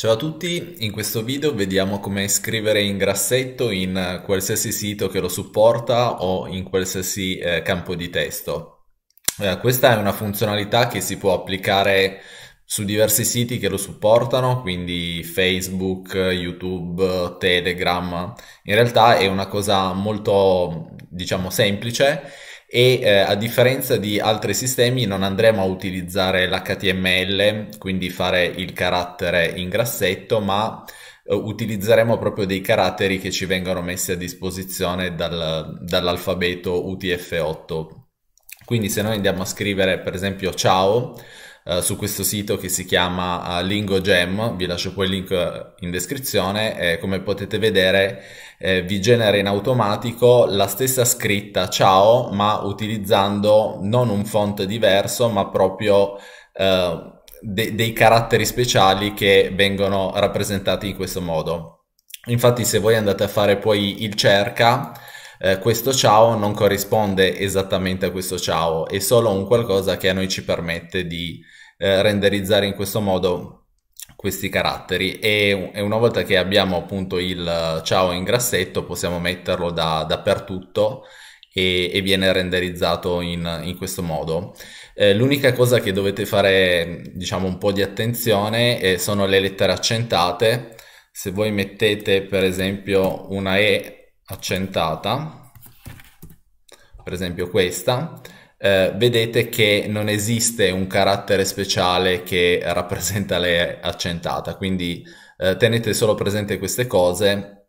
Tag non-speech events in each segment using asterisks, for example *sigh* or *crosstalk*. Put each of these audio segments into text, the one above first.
Ciao a tutti, in questo video vediamo come scrivere in grassetto in qualsiasi sito che lo supporta o in qualsiasi eh, campo di testo. Eh, questa è una funzionalità che si può applicare su diversi siti che lo supportano, quindi Facebook, YouTube, Telegram. In realtà è una cosa molto, diciamo, semplice e eh, a differenza di altri sistemi non andremo a utilizzare l'HTML, quindi fare il carattere in grassetto, ma eh, utilizzeremo proprio dei caratteri che ci vengono messi a disposizione dal, dall'alfabeto UTF-8. Quindi se noi andiamo a scrivere per esempio ciao, eh, su questo sito che si chiama eh, LingoGem, vi lascio poi il link eh, in descrizione e come potete vedere eh, vi genera in automatico la stessa scritta ciao ma utilizzando non un font diverso ma proprio eh, de dei caratteri speciali che vengono rappresentati in questo modo. Infatti se voi andate a fare poi il cerca eh, questo ciao non corrisponde esattamente a questo ciao, è solo un qualcosa che a noi ci permette di eh, renderizzare in questo modo questi caratteri e, e, una volta che abbiamo appunto il ciao in grassetto possiamo metterlo da, dappertutto e, e, viene renderizzato in, in questo modo. Eh, l'unica cosa che dovete fare diciamo un po' di attenzione eh, sono le lettere accentate. Se voi mettete per esempio una E accentata, per esempio questa, eh, vedete che non esiste un carattere speciale che rappresenta le accentate, quindi eh, tenete solo presente queste cose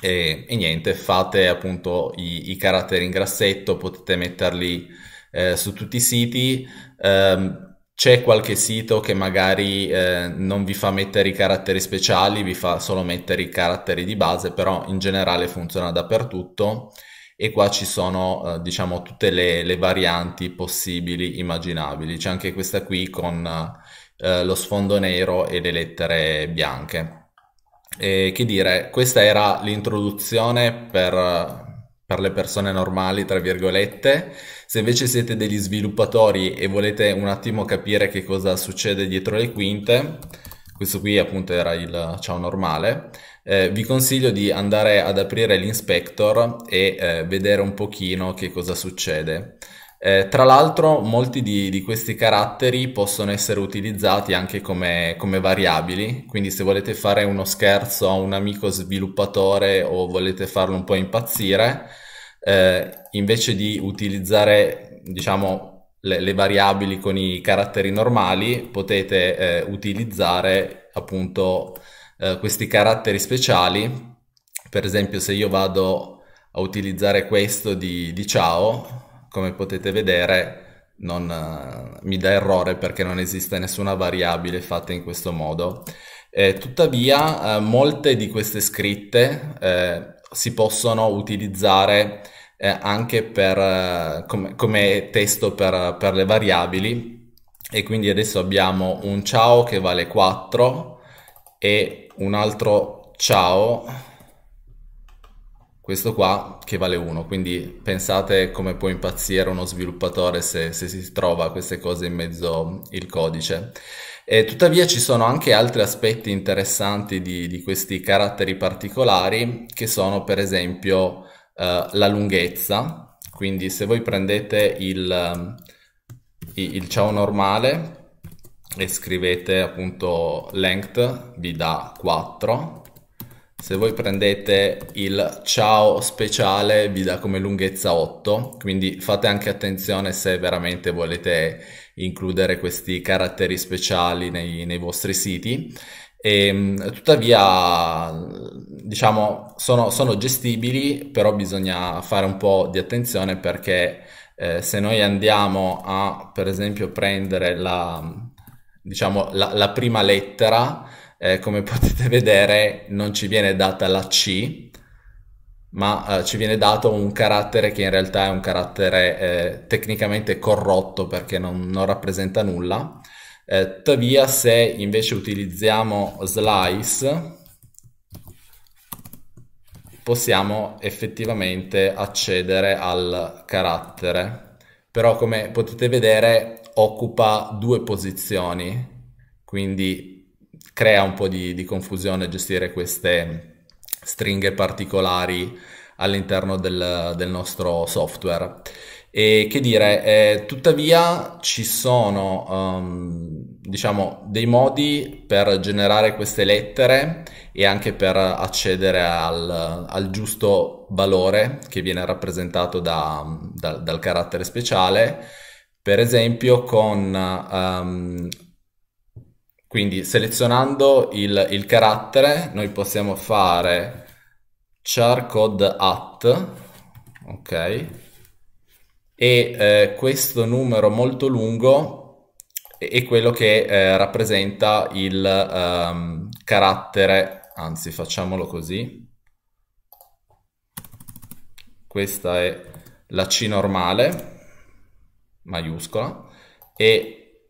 e, e niente, fate appunto i, i, caratteri in grassetto, potete metterli eh, su tutti i siti. Um, c'è qualche sito che magari eh, non vi fa mettere i caratteri speciali, vi fa solo mettere i caratteri di base, però in generale funziona dappertutto e qua ci sono eh, diciamo tutte le, le, varianti possibili, immaginabili. C'è anche questa qui con eh, eh lo sfondo nero e le lettere bianche. E, che dire, questa era l'introduzione per, per le persone normali, tra virgolette. Se invece siete degli sviluppatori e volete un attimo capire che cosa succede dietro le quinte, questo qui appunto era il ciao normale, eh, vi consiglio di andare ad aprire l'inspector e eh, vedere un pochino che cosa succede. Eh, tra l'altro molti di, di, questi caratteri possono essere utilizzati anche come, come, variabili, quindi se volete fare uno scherzo a un amico sviluppatore o volete farlo un po' impazzire, eh, invece di utilizzare, diciamo, le, le, variabili con i caratteri normali, potete eh, utilizzare appunto eh, questi caratteri speciali. Per esempio, se io vado a utilizzare questo di, di ciao, come potete vedere, non, uh, mi dà errore perché non esiste nessuna variabile fatta in questo modo. Eh, tuttavia, eh, molte di queste scritte eh, si possono utilizzare eh, anche per, eh, come, come, testo per, per le variabili e quindi adesso abbiamo un ciao che vale 4 e un altro ciao questo qua che vale 1 quindi pensate come può impazzire uno sviluppatore se, se si trova queste cose in mezzo il codice e tuttavia ci sono anche altri aspetti interessanti di, di questi caratteri particolari che sono per esempio eh, la lunghezza, quindi se voi prendete il, ehm, il ciao normale e scrivete appunto length vi dà 4 se voi prendete il ciao speciale vi dà come lunghezza 8, quindi fate anche attenzione se veramente volete includere questi caratteri speciali nei, nei vostri siti. E, ehm, tuttavia diciamo, sono, sono gestibili, però bisogna fare un po' di attenzione perché eh, se noi andiamo a, per esempio, prendere la, diciamo, la, la prima lettera, eh, come *laughs* potete vedere non ci viene data la C, ma eh, ci viene dato un carattere che in realtà è un carattere eh, tecnicamente corrotto perché non, non rappresenta nulla. Eh, tuttavia, se invece utilizziamo slice, possiamo effettivamente accedere al carattere. Però come potete vedere occupa due posizioni, quindi crea un po' di, di confusione gestire queste stringhe particolari all'interno del, del nostro software. E che dire, eh, tuttavia ci sono um, diciamo, dei modi per generare queste lettere e anche per accedere al, al giusto valore che viene rappresentato da, da, dal carattere speciale, per esempio con um, quindi selezionando il, il carattere noi possiamo fare charcode at, ok? e eh, questo numero molto lungo è quello che eh, rappresenta il ehm, carattere, anzi facciamolo così, questa è la C normale, maiuscola, e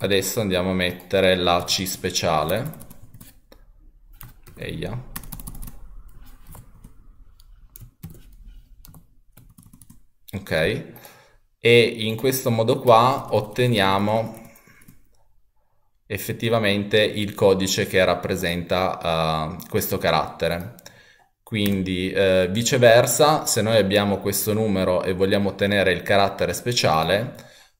adesso andiamo a mettere la C speciale, eia, ok? E in questo modo qua otteniamo effettivamente il codice che rappresenta uh, questo carattere. Quindi eh, viceversa, se noi abbiamo questo numero e vogliamo ottenere il carattere speciale,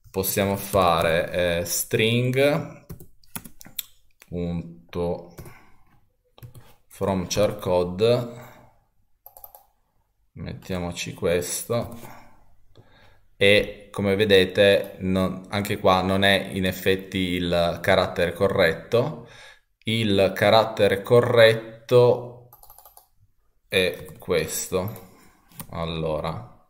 possiamo fare eh, string.fromCharCode, mettiamoci questo, e come vedete non, anche qua non è in effetti il carattere corretto il carattere corretto è questo allora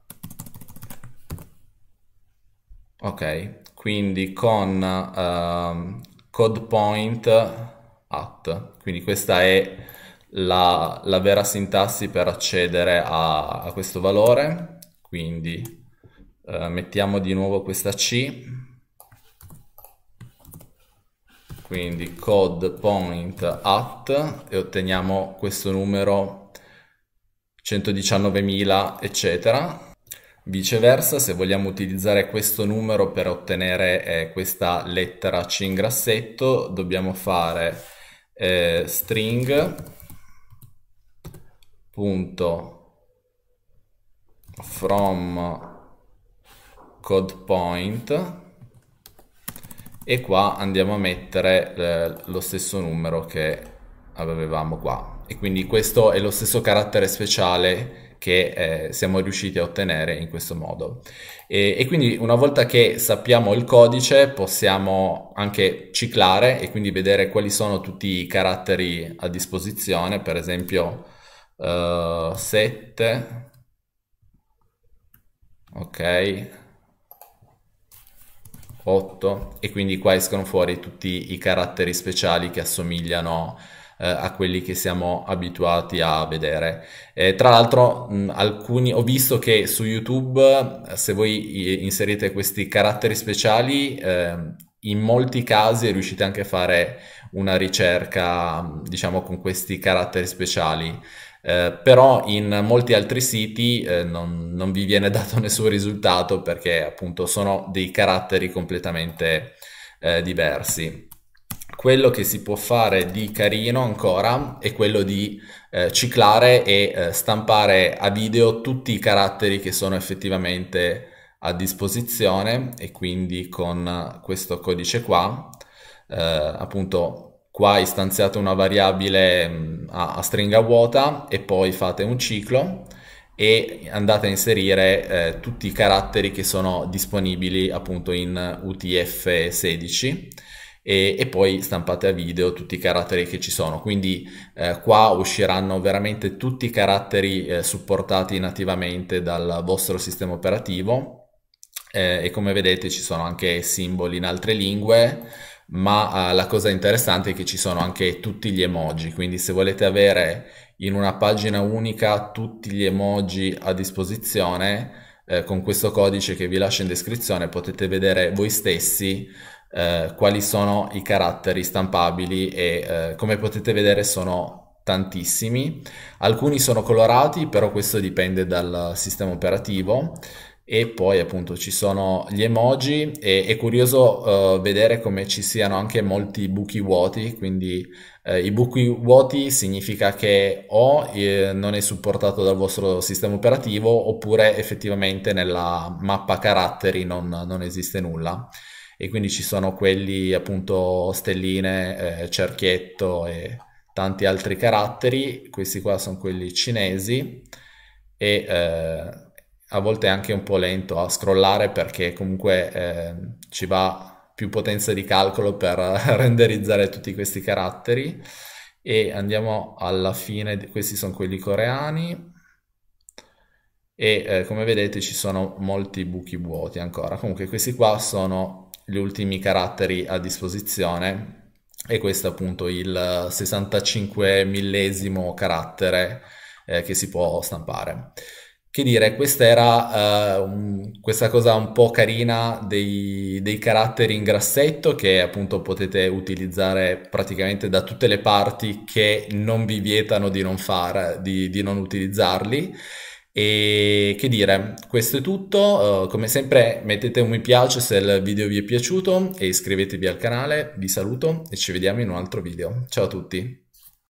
ok quindi con uh, code point at quindi questa è la, la vera sintassi per accedere a, a questo valore quindi eh, mettiamo di nuovo questa C, quindi code point at e otteniamo questo numero 119.000 eccetera. Viceversa, se vogliamo utilizzare questo numero per ottenere eh, questa lettera C in grassetto, dobbiamo fare eh, string from code point e qua andiamo a mettere eh, lo stesso numero che avevamo qua e quindi questo è lo stesso carattere speciale che eh, siamo riusciti a ottenere in questo modo e, e, quindi una volta che sappiamo il codice possiamo anche ciclare e quindi vedere quali sono tutti i caratteri a disposizione per esempio eh, 7 ok 8 e quindi qua escono fuori tutti i caratteri speciali che assomigliano eh, a quelli che siamo abituati a vedere. Eh, tra l'altro alcuni ho visto che su YouTube se voi inserite questi caratteri speciali eh, in molti casi riuscite anche a fare una ricerca diciamo con questi caratteri speciali. Eh, però in molti altri siti eh, non, non, vi viene *laughs* dato nessun risultato perché appunto sono dei caratteri completamente eh, diversi. Quello che si può fare di carino ancora è quello di eh, ciclare e eh, stampare a video tutti i caratteri che sono effettivamente a disposizione e quindi con questo codice qua eh, appunto Qua hai una variabile mm, a, a stringa vuota e poi fate un ciclo e andate a inserire eh, tutti i caratteri che sono disponibili appunto in UTF-16 e, e, poi stampate a video tutti i caratteri che ci sono quindi eh, qua usciranno veramente tutti i caratteri eh, supportati nativamente dal vostro sistema operativo eh, e come vedete ci sono anche simboli in altre lingue ma uh, la cosa interessante è che ci sono anche tutti gli emoji, quindi se volete avere in una pagina unica tutti gli emoji a disposizione, eh, con questo codice che vi lascio in descrizione potete vedere voi stessi eh, quali sono i caratteri stampabili e eh, come potete vedere sono tantissimi. Alcuni sono colorati, però questo dipende dal sistema operativo e poi appunto ci sono gli emoji e è curioso uh, vedere come ci siano anche molti buchi vuoti, quindi eh, i buchi vuoti significa che o eh, non è supportato dal vostro sistema operativo oppure effettivamente nella mappa caratteri non, non esiste nulla e quindi ci sono quelli appunto stelline, eh, cerchietto e tanti altri caratteri, questi qua sono quelli cinesi e eh, a volte è anche un po' lento a scrollare perché comunque eh, ci va più potenza di calcolo per *laughs* renderizzare tutti questi caratteri e andiamo alla fine, questi sono quelli coreani e eh, come vedete ci sono molti buchi vuoti ancora, comunque questi qua sono gli ultimi caratteri a disposizione e questo è appunto il 65 millesimo carattere eh, che si può stampare. Che dire, questa era eh, un- questa cosa un po' carina dei, dei caratteri in grassetto che appunto potete utilizzare praticamente da tutte le parti che non vi vietano di non fare, di, di non utilizzarli. E che dire, questo è tutto, uh, come sempre mettete un mi piace se il video vi è piaciuto e iscrivetevi al canale, vi saluto e ci vediamo in un altro video. Ciao a tutti!